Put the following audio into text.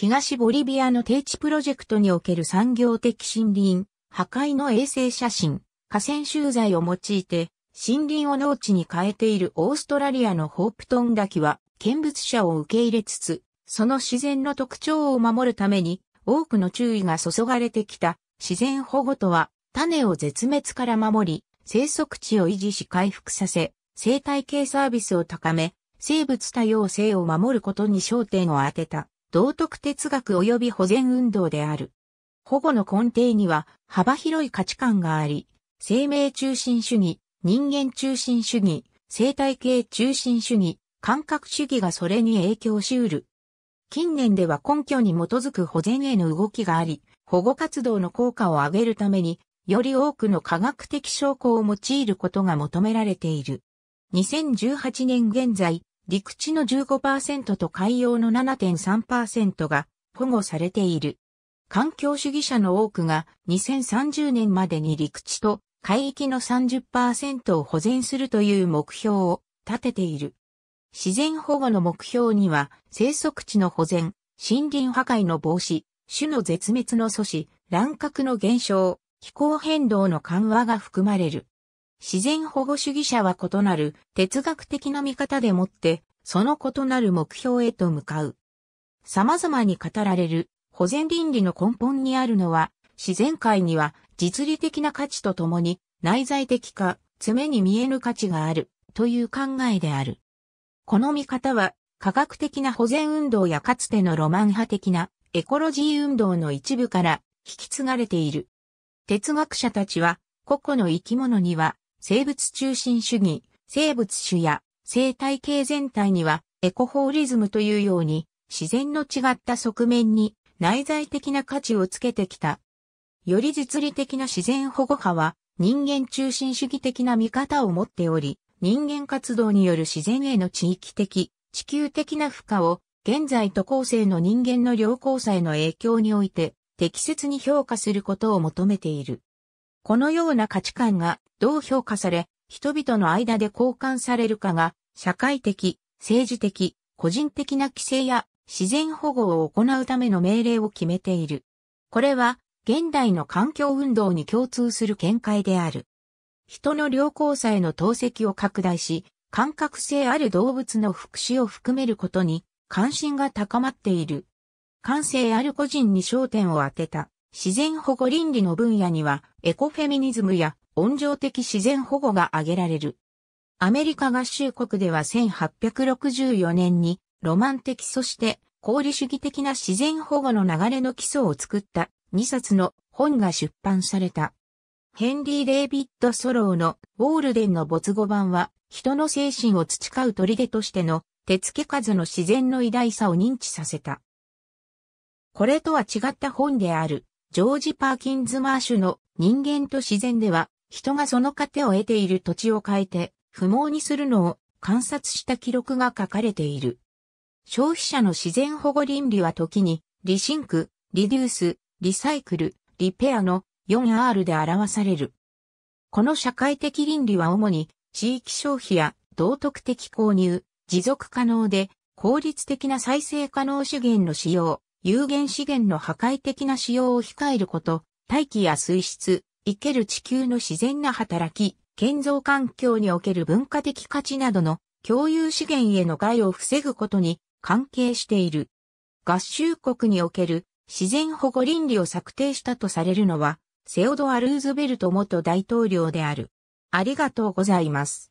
東ボリビアの低地プロジェクトにおける産業的森林、破壊の衛星写真、河川集材を用いて、森林を農地に変えているオーストラリアのホープトン滝は、見物者を受け入れつつ、その自然の特徴を守るために、多くの注意が注がれてきた自然保護とは、種を絶滅から守り、生息地を維持し回復させ、生態系サービスを高め、生物多様性を守ることに焦点を当てた。道徳哲学及び保全運動である。保護の根底には幅広い価値観があり、生命中心主義、人間中心主義、生態系中心主義、感覚主義がそれに影響しうる。近年では根拠に基づく保全への動きがあり、保護活動の効果を上げるために、より多くの科学的証拠を用いることが求められている。2018年現在、陸地の15%と海洋の7.3%が保護されている。環境主義者の多くが2030年までに陸地と海域の30%を保全するという目標を立てている。自然保護の目標には生息地の保全、森林破壊の防止、種の絶滅の阻止、乱獲の減少、気候変動の緩和が含まれる。自然保護主義者は異なる哲学的な見方でもって、その異なる目標へと向かう。様々に語られる保全倫理の根本にあるのは、自然界には実利的な価値とともに内在的か、爪に見えぬ価値があるという考えである。この見方は科学的な保全運動やかつてのロマン派的なエコロジー運動の一部から引き継がれている。哲学者たちは個々の生き物には生物中心主義、生物種や生態系全体にはエコフォーリズムというように自然の違った側面に内在的な価値をつけてきた。より実利的な自然保護派は人間中心主義的な見方を持っており、人間活動による自然への地域的、地球的な負荷を現在と後世の人間の良好さへの影響において適切に評価することを求めている。このような価値観がどう評価され、人々の間で交換されるかが、社会的、政治的、個人的な規制や自然保護を行うための命令を決めている。これは、現代の環境運動に共通する見解である。人の良好さへの透析を拡大し、感覚性ある動物の福祉を含めることに関心が高まっている。感性ある個人に焦点を当てた。自然保護倫理の分野には、エコフェミニズムや温情的自然保護が挙げられる。アメリカ合衆国では1864年に、ロマン的そして功理主義的な自然保護の流れの基礎を作った2冊の本が出版された。ヘンリー・デイビッド・ソローのウォールデンの没後版は、人の精神を培う砦としての手付け数の自然の偉大さを認知させた。これとは違った本である。ジョージ・パーキンズ・マーシュの人間と自然では、人がその糧を得ている土地を変えて、不毛にするのを観察した記録が書かれている。消費者の自然保護倫理は時に、リシンク、リデュース、リサイクル、リペアの 4R で表される。この社会的倫理は主に、地域消費や道徳的購入、持続可能で効率的な再生可能資源の使用、有限資源の破壊的な使用を控えること、大気や水質、生ける地球の自然な働き、建造環境における文化的価値などの共有資源への害を防ぐことに関係している。合衆国における自然保護倫理を策定したとされるのは、セオドア・ルーズベルト元大統領である。ありがとうございます。